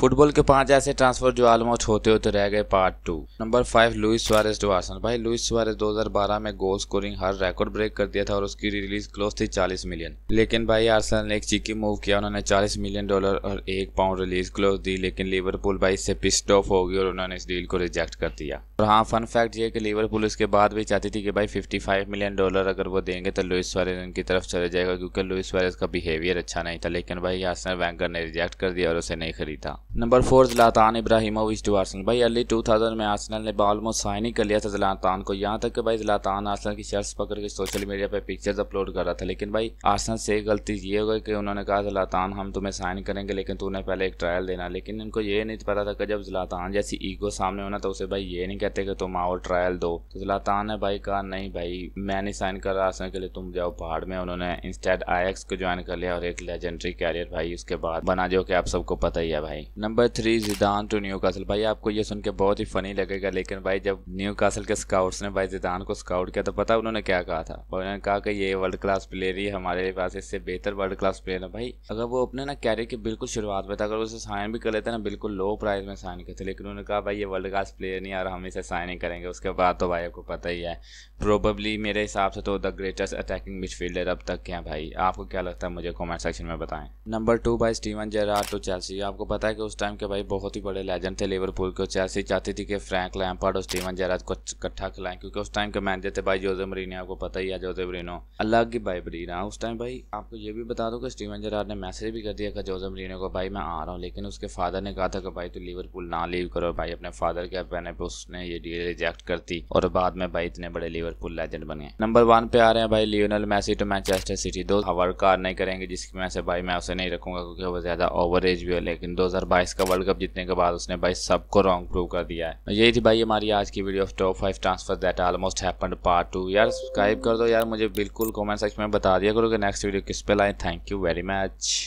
football के पांच ऐसे ट्रांसफर जो ऑलमोस्ट होते होते रह गए part two number five Luis Suarez to Arsenal भाई लुइस सुआरेस 2012 में गोल स्कोरिंग हर रिकॉर्ड ब्रेक कर दिया था और उसकी रिलीज क्लोज थी 40 मिलियन लेकिन भाई आर्सेनल ने एक चीकी मूव किया उन्होंने 40 मिलियन डॉलर और एक पाउंड रिलीज क्लोज दी लेकिन लिवरपूल भाई इससे पिस्ट ऑफ होगी और उन्होंने इस डील को रिजेक्ट कर दिया और हाँ फन फैक्ट ये कि लिवरपूल इसके बाद भी चाहती थी कि भाई फिफ्टी मिलियन डॉलर अगर वो देंगे तो लुइस सुआरेस उनकी तरफ चले जाएगा क्योंकि लुइस सुआरेस का बिहेवियर अच्छा नहीं था लेकिन भाई आर्सेनल वैंकर ने रिजेक्ट कर दिया और उसे नहीं खरीदा number four Zlatan Ibrahim to Arsenal भाई अर्ली 2000 में आर्सनल ने ऑलमोस्ट साइन ही कर लिया था जलातान को यहाँ तक कि भाई जलातान आर्सनल की शर्ट पकड़ के सोशल मीडिया पर पिक्चर्स अपलोड कर रहा था लेकिन भाई आर्सनल से गलती ये हो गई कि उन्होंने कहा जलातान हम तुम्हें साइन करेंगे लेकिन तूने पहले एक ट्रायल देना लेकिन उनको ये नहीं पता था कि जब जलातान जैसी ईगो सामने होना तो उसे भाई ये नहीं कहते कि तुम आओ ट्रायल दो तो जलातान ने भाई कहा नहीं भाई मैं नहीं साइन कर रहा आर्सनल के लिए तुम जाओ पहाड़ में उन्होंने इंस्टेड आई को ज्वाइन कर लिया और एक लेजेंडरी कैरियर भाई उसके बाद बना जो कि आप सबको पता ही है भाई number three Zidane to Newcastle भाई आपको ये सुन के बहुत ही फ़नी लगेगा लेकिन भाई जब न्यू कासल के स्काउट्स ने भाई जिदान को स्काउट किया तो पता उन्होंने क्या कहा था और उन्होंने कहा कि ये वर्ल्ड क्लास प्लेयर ही हमारे पास इससे बेहतर वर्ल्ड क्लास प्लेयर है भाई अगर वो अपने ना कैरियर की बिल्कुल शुरुआत में था अगर उसे साइन भी कर लेते ना बिल्कुल लो प्राइस में साइन करते लेकिन उन्होंने कहा भाई ये वर्ल्ड क्लास प्लेयर नहीं और हम इसे साइन ही करेंगे उसके बाद तो भाई आपको पता ही है प्रोबली मेरे हिसाब से तो द ग्रेटेस्ट अटैकिंग मिडफील्डर अब तक के हैं भाई आपको क्या लगता है मुझे कॉमेंट सेक्शन में बताएं नंबर टू भाई स्टीवन जेरार्ड टू चेल्सी आपको पता है कि उस टाइम के भाई बहुत ही बड़े लेजेंड थे लिवरपूल के चेल्सी चाहती थी कि फ्रैंक लैम्पार्ड और स्टीवन जेराज को इकट्ठा खिलाएं क्योंकि उस टाइम के मैनेजर थे भाई जोजे मरीनो आपको पता ही है जोजे मरीनो अलग ही भाई बरीना उस टाइम भाई आपको ये भी बता दो कि स्टीवन जेराज ने मैसेज भी कर दिया था जोजे मरीनो को भाई मैं आ रहा हूँ लेकिन उसके फादर ने कहा था कि भाई तू लिवरपूल ना लीव करो भाई अपने फादर के कहने पर उसने ये डील रिजेक्ट कर दी और बाद में भाई इतने बड़े लिवरपूल लेजेंड बने नंबर वन पे आ रहे हैं भाई Lionel Messi to Manchester City दो हवर कार नहीं करेंगे जिसकी वजह से भाई मैं उसे नहीं रखूंगा क्योंकि वो ज्यादा ओवर एज भी है लेकिन दो बाईस का वर्ल्ड कप जीतने के बाद उसने भाई सबको रॉन्ग प्रूव कर दिया है यही थी भाई हमारी आज की video top five transfer that almost happen part two यार सब्सक्राइब कर दो यार मुझे बिल्कुल कॉमेंट सेक्शन में बता दिया करो कि नेक्स्ट वीडियो किस पे लाए थैंक यू वेरी मच